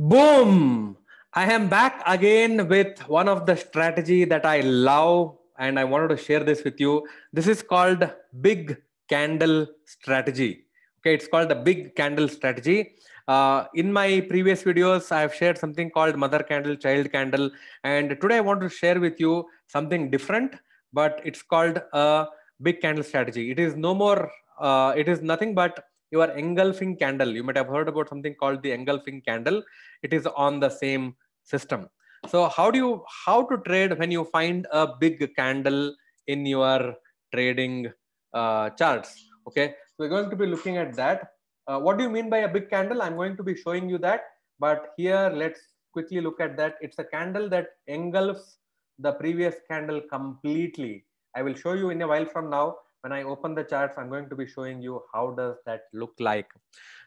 Boom! I am back again with one of the strategy that I love and I wanted to share this with you. This is called big candle strategy. Okay, it's called the big candle strategy. Uh, in my previous videos, I have shared something called mother candle, child candle, and today I want to share with you something different, but it's called a big candle strategy. It is no more, uh, it is nothing but your engulfing candle. You might have heard about something called the engulfing candle. It is on the same system. So how do you how to trade when you find a big candle in your trading uh, charts? Okay, so we're going to be looking at that. Uh, what do you mean by a big candle? I'm going to be showing you that. But here, let's quickly look at that. It's a candle that engulfs the previous candle completely. I will show you in a while from now when I open the charts, I'm going to be showing you how does that look like.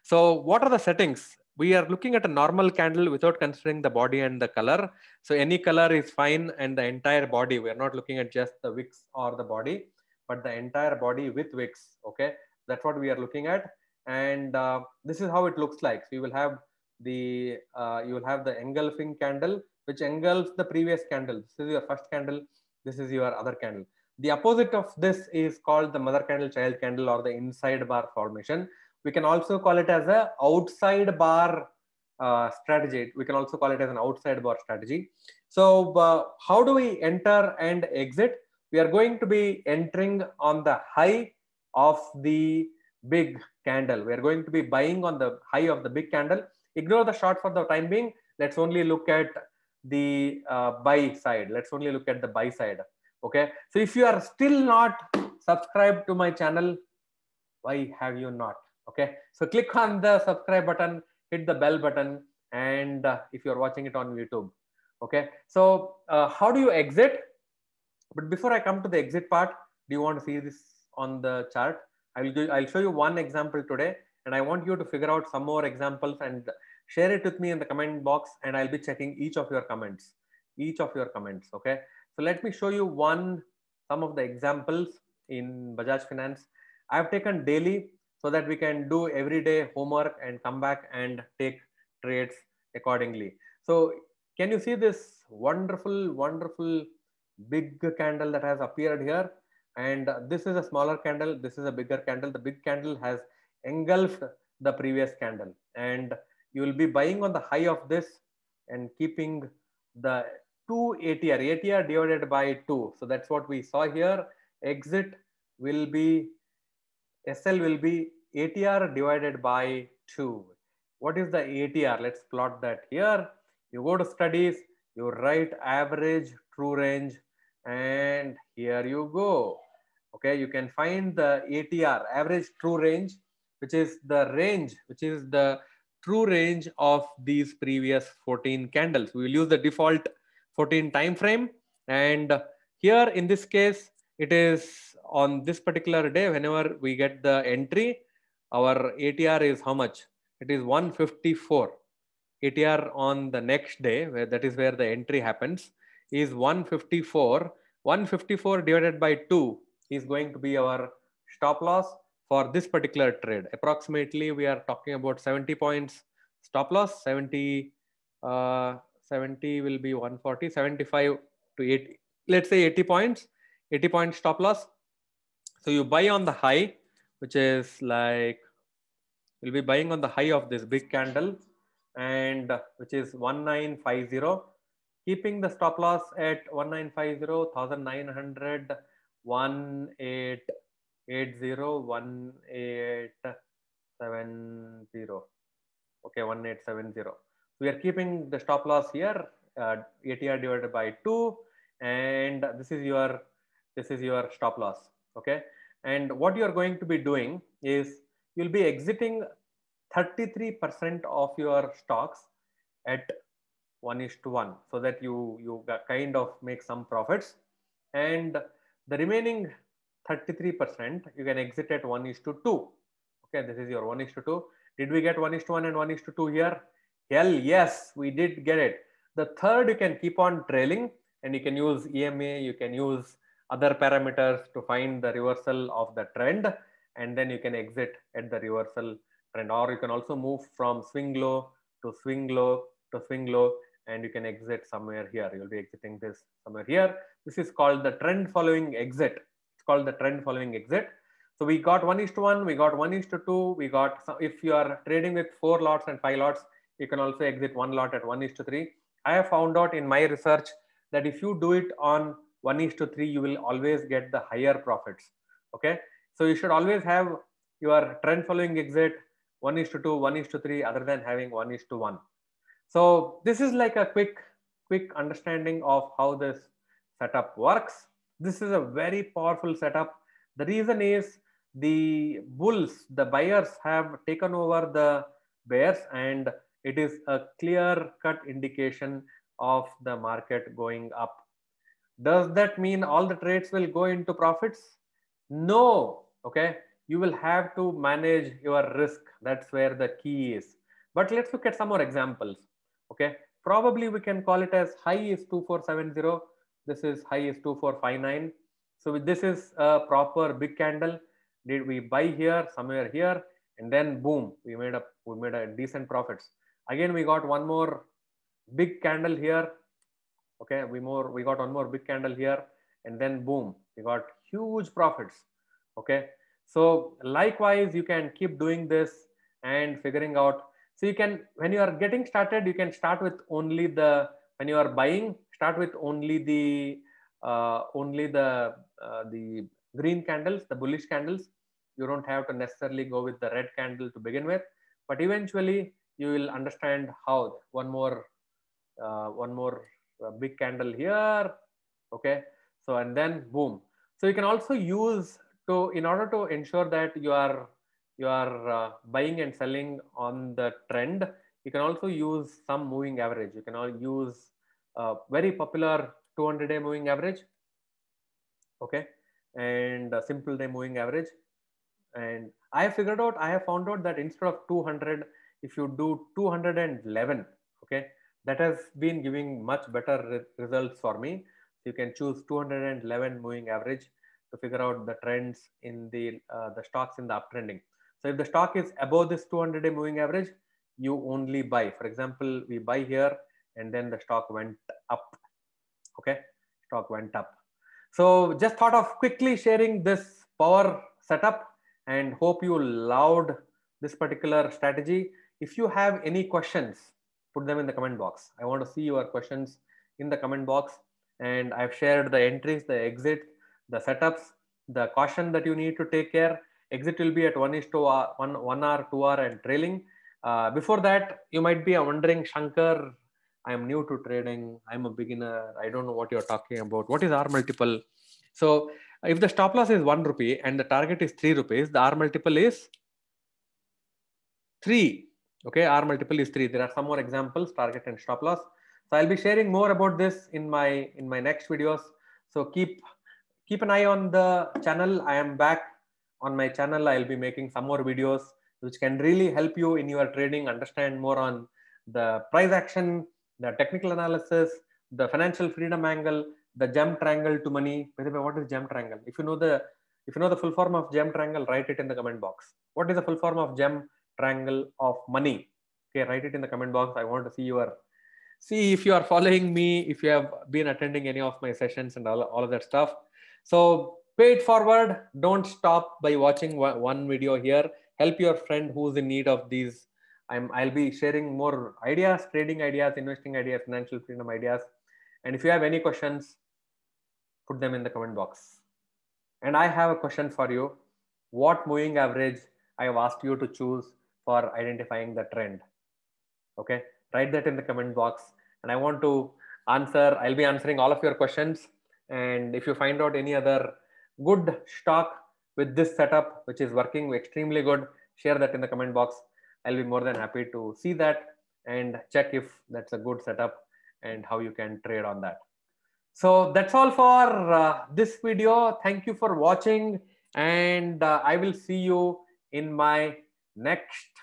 So what are the settings? We are looking at a normal candle without considering the body and the color. So any color is fine and the entire body. We're not looking at just the wicks or the body, but the entire body with wicks. Okay, that's what we are looking at. And uh, this is how it looks like. So you will have the uh, you will have the engulfing candle, which engulfs the previous candle. This is your first candle. This is your other candle. The opposite of this is called the mother candle, child candle, or the inside bar formation. We can also call it as a outside bar uh, strategy. We can also call it as an outside bar strategy. So uh, how do we enter and exit? We are going to be entering on the high of the big candle. We are going to be buying on the high of the big candle. Ignore the short for the time being. Let's only look at the uh, buy side. Let's only look at the buy side okay so if you are still not subscribed to my channel why have you not okay so click on the subscribe button hit the bell button and uh, if you're watching it on youtube okay so uh, how do you exit but before i come to the exit part do you want to see this on the chart i will i'll show you one example today and i want you to figure out some more examples and share it with me in the comment box and i'll be checking each of your comments each of your comments okay so let me show you one, some of the examples in Bajaj Finance. I've taken daily so that we can do everyday homework and come back and take trades accordingly. So can you see this wonderful, wonderful big candle that has appeared here? And this is a smaller candle. This is a bigger candle. The big candle has engulfed the previous candle. And you will be buying on the high of this and keeping the 2 ATR, ATR divided by 2. So that's what we saw here. Exit will be, SL will be ATR divided by 2. What is the ATR? Let's plot that here. You go to studies, you write average true range, and here you go. Okay, you can find the ATR, average true range, which is the range, which is the true range of these previous 14 candles. We will use the default 14 time frame. And here in this case, it is on this particular day, whenever we get the entry, our ATR is how much? It is 154. ATR on the next day, where that is where the entry happens, is 154. 154 divided by 2 is going to be our stop loss for this particular trade. Approximately, we are talking about 70 points stop loss, 70 uh, 70 will be 140, 75 to 80, let's say 80 points, 80 point stop loss. So you buy on the high, which is like, you'll be buying on the high of this big candle and uh, which is 1950, keeping the stop loss at 1950, 1900, 1880, 1870. Okay, 1870 we are keeping the stop loss here, uh, ATR divided by two, and this is your this is your stop loss. Okay, and what you are going to be doing is you'll be exiting 33% of your stocks at one is to one, so that you you kind of make some profits, and the remaining 33% you can exit at one is to two. Okay, this is your one is to two. Did we get one is to one and one is to two here? Hell yes, we did get it. The third, you can keep on trailing and you can use EMA, you can use other parameters to find the reversal of the trend and then you can exit at the reversal trend or you can also move from swing low to swing low to swing low and you can exit somewhere here. You'll be exiting this somewhere here. This is called the trend following exit. It's called the trend following exit. So we got one is to one, we got one is to two, we got, some, if you are trading with four lots and five lots, you can also exit one lot at 1 is to 3. I have found out in my research that if you do it on 1 is to 3, you will always get the higher profits. Okay. So you should always have your trend following exit 1 is to 2, 1 is to 3, other than having 1 is to 1. So this is like a quick, quick understanding of how this setup works. This is a very powerful setup. The reason is the bulls, the buyers have taken over the bears and it is a clear cut indication of the market going up. Does that mean all the trades will go into profits? No. Okay. You will have to manage your risk. That's where the key is. But let's look at some more examples. Okay. Probably we can call it as high is 2470. This is high is 2459. So this is a proper big candle. Did we buy here, somewhere here, and then boom, we made a we made a decent profits. Again, we got one more big candle here. Okay, we more we got one more big candle here, and then boom, we got huge profits. Okay, so likewise, you can keep doing this and figuring out. So you can when you are getting started, you can start with only the when you are buying, start with only the uh, only the uh, the green candles, the bullish candles. You don't have to necessarily go with the red candle to begin with, but eventually you will understand how one more uh, one more uh, big candle here okay so and then boom so you can also use to in order to ensure that you are you are uh, buying and selling on the trend you can also use some moving average you can all use a uh, very popular 200 day moving average okay and simple day moving average and i have figured out i have found out that instead of 200 if you do 211, okay, that has been giving much better re results for me. You can choose 211 moving average to figure out the trends in the, uh, the stocks in the uptrending. So if the stock is above this 200 day moving average, you only buy. For example, we buy here and then the stock went up. Okay, stock went up. So just thought of quickly sharing this power setup and hope you loved this particular strategy if you have any questions, put them in the comment box. I want to see your questions in the comment box. And I've shared the entries, the exit, the setups, the caution that you need to take care. Exit will be at 1 is to uh, 1, 1 hour, 2 hour and trailing. Uh, before that, you might be wondering, Shankar, I'm new to trading. I'm a beginner. I don't know what you're talking about. What is R multiple? So if the stop loss is 1 rupee and the target is 3 rupees, the R multiple is 3. Okay, R multiple is three. There are some more examples, target and stop loss. So I'll be sharing more about this in my in my next videos. So keep keep an eye on the channel. I am back on my channel. I'll be making some more videos which can really help you in your trading, understand more on the price action, the technical analysis, the financial freedom angle, the gem triangle to money. By the way, what is gem triangle? If you know the if you know the full form of gem triangle, write it in the comment box. What is the full form of gem triangle of money okay write it in the comment box i want to see your see if you are following me if you have been attending any of my sessions and all, all of that stuff so pay it forward don't stop by watching one video here help your friend who's in need of these i'm i'll be sharing more ideas trading ideas investing ideas financial freedom ideas and if you have any questions put them in the comment box and i have a question for you what moving average i have asked you to choose for identifying the trend okay write that in the comment box and i want to answer i'll be answering all of your questions and if you find out any other good stock with this setup which is working extremely good share that in the comment box i'll be more than happy to see that and check if that's a good setup and how you can trade on that so that's all for uh, this video thank you for watching and uh, i will see you in my Next